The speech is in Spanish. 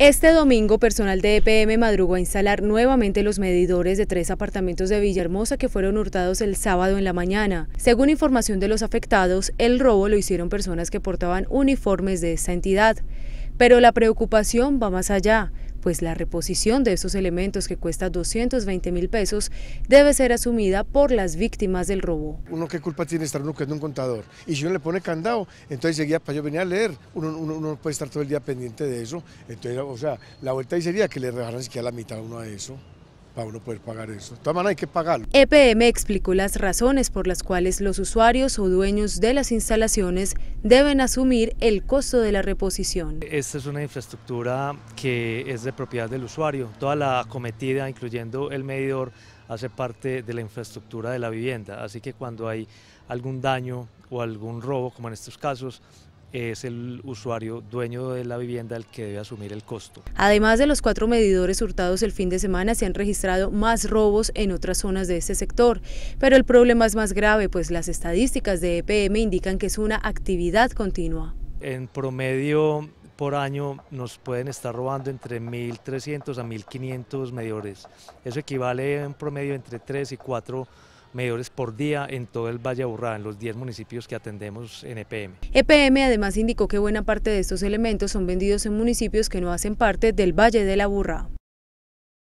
Este domingo, personal de EPM madrugó a instalar nuevamente los medidores de tres apartamentos de Villahermosa que fueron hurtados el sábado en la mañana. Según información de los afectados, el robo lo hicieron personas que portaban uniformes de esta entidad. Pero la preocupación va más allá pues la reposición de esos elementos que cuesta 220 mil pesos debe ser asumida por las víctimas del robo. Uno qué culpa tiene estar uno que un contador y si uno le pone candado, entonces seguía para pues, yo venía a leer, uno, uno, puede estar todo el día pendiente de eso, entonces o sea, la vuelta ahí sería que le rebajaran siquiera la mitad uno a eso. Pablo pagar eso. De hay que pagarlo. EPM explicó las razones por las cuales los usuarios o dueños de las instalaciones deben asumir el costo de la reposición. Esta es una infraestructura que es de propiedad del usuario. Toda la acometida, incluyendo el medidor, hace parte de la infraestructura de la vivienda. Así que cuando hay algún daño o algún robo, como en estos casos, es el usuario dueño de la vivienda el que debe asumir el costo. Además de los cuatro medidores hurtados el fin de semana, se han registrado más robos en otras zonas de este sector, pero el problema es más grave, pues las estadísticas de EPM indican que es una actividad continua. En promedio por año nos pueden estar robando entre 1.300 a 1.500 medidores. Eso equivale en promedio entre 3 y 4 medidores por día en todo el Valle Aburrá, en los 10 municipios que atendemos en EPM. EPM además indicó que buena parte de estos elementos son vendidos en municipios que no hacen parte del Valle de la Burra.